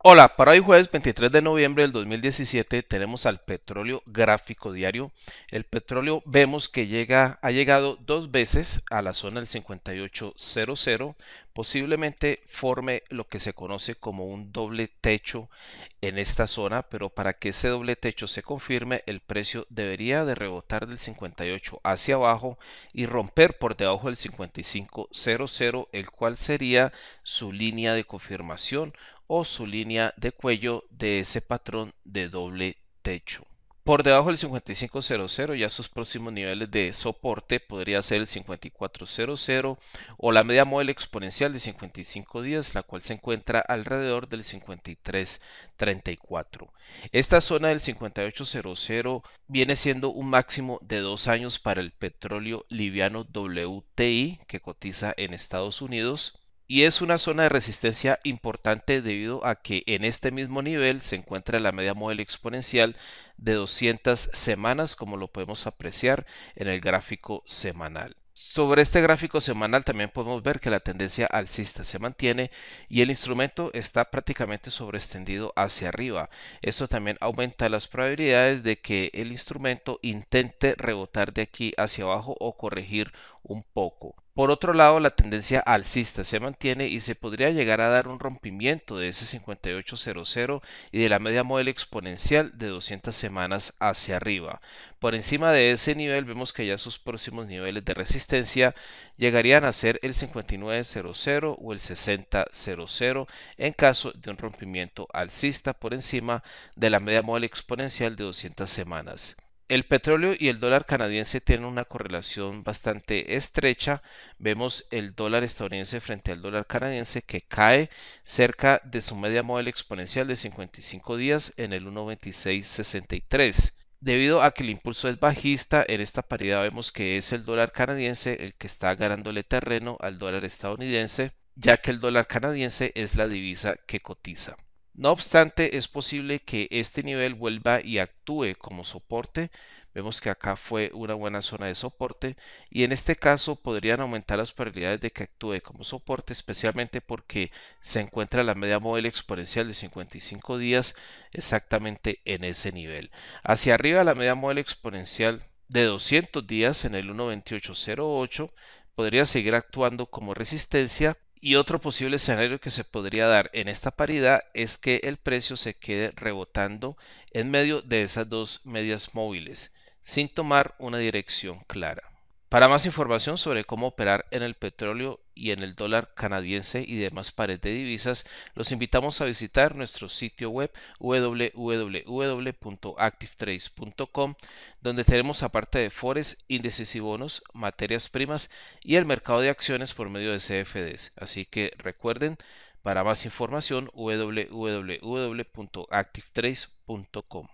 Hola, para hoy jueves 23 de noviembre del 2017 tenemos al petróleo gráfico diario. El petróleo vemos que llega, ha llegado dos veces a la zona del 5800, posiblemente forme lo que se conoce como un doble techo en esta zona, pero para que ese doble techo se confirme, el precio debería de rebotar del 58 hacia abajo y romper por debajo del 5500, el cual sería su línea de confirmación o su línea de cuello de ese patrón de doble techo. Por debajo del 5500 ya sus próximos niveles de soporte podría ser el 5400 o la media móvil exponencial de 55 días, la cual se encuentra alrededor del 5334. Esta zona del 5800 viene siendo un máximo de dos años para el petróleo liviano WTI que cotiza en Estados Unidos y es una zona de resistencia importante debido a que en este mismo nivel se encuentra la media móvil exponencial de 200 semanas como lo podemos apreciar en el gráfico semanal. Sobre este gráfico semanal también podemos ver que la tendencia alcista se mantiene y el instrumento está prácticamente sobreextendido hacia arriba. Esto también aumenta las probabilidades de que el instrumento intente rebotar de aquí hacia abajo o corregir un poco. Por otro lado, la tendencia alcista se mantiene y se podría llegar a dar un rompimiento de ese 5800 y de la media móvil exponencial de 200 semanas hacia arriba. Por encima de ese nivel vemos que ya sus próximos niveles de resistencia llegarían a ser el 5900 o el 6000 en caso de un rompimiento alcista por encima de la media móvil exponencial de 200 semanas el petróleo y el dólar canadiense tienen una correlación bastante estrecha. Vemos el dólar estadounidense frente al dólar canadiense que cae cerca de su media móvil exponencial de 55 días en el 1.2663. Debido a que el impulso es bajista, en esta paridad vemos que es el dólar canadiense el que está ganándole terreno al dólar estadounidense, ya que el dólar canadiense es la divisa que cotiza. No obstante, es posible que este nivel vuelva y actúe como soporte. Vemos que acá fue una buena zona de soporte y en este caso podrían aumentar las probabilidades de que actúe como soporte, especialmente porque se encuentra la media móvil exponencial de 55 días exactamente en ese nivel. Hacia arriba la media móvil exponencial de 200 días en el 1.2808 podría seguir actuando como resistencia, y otro posible escenario que se podría dar en esta paridad es que el precio se quede rebotando en medio de esas dos medias móviles, sin tomar una dirección clara. Para más información sobre cómo operar en el petróleo y en el dólar canadiense y demás pares de divisas, los invitamos a visitar nuestro sitio web www.activetrace.com, donde tenemos aparte de forex, índices y bonos, materias primas y el mercado de acciones por medio de CFDs. Así que recuerden, para más información www.activetrace.com.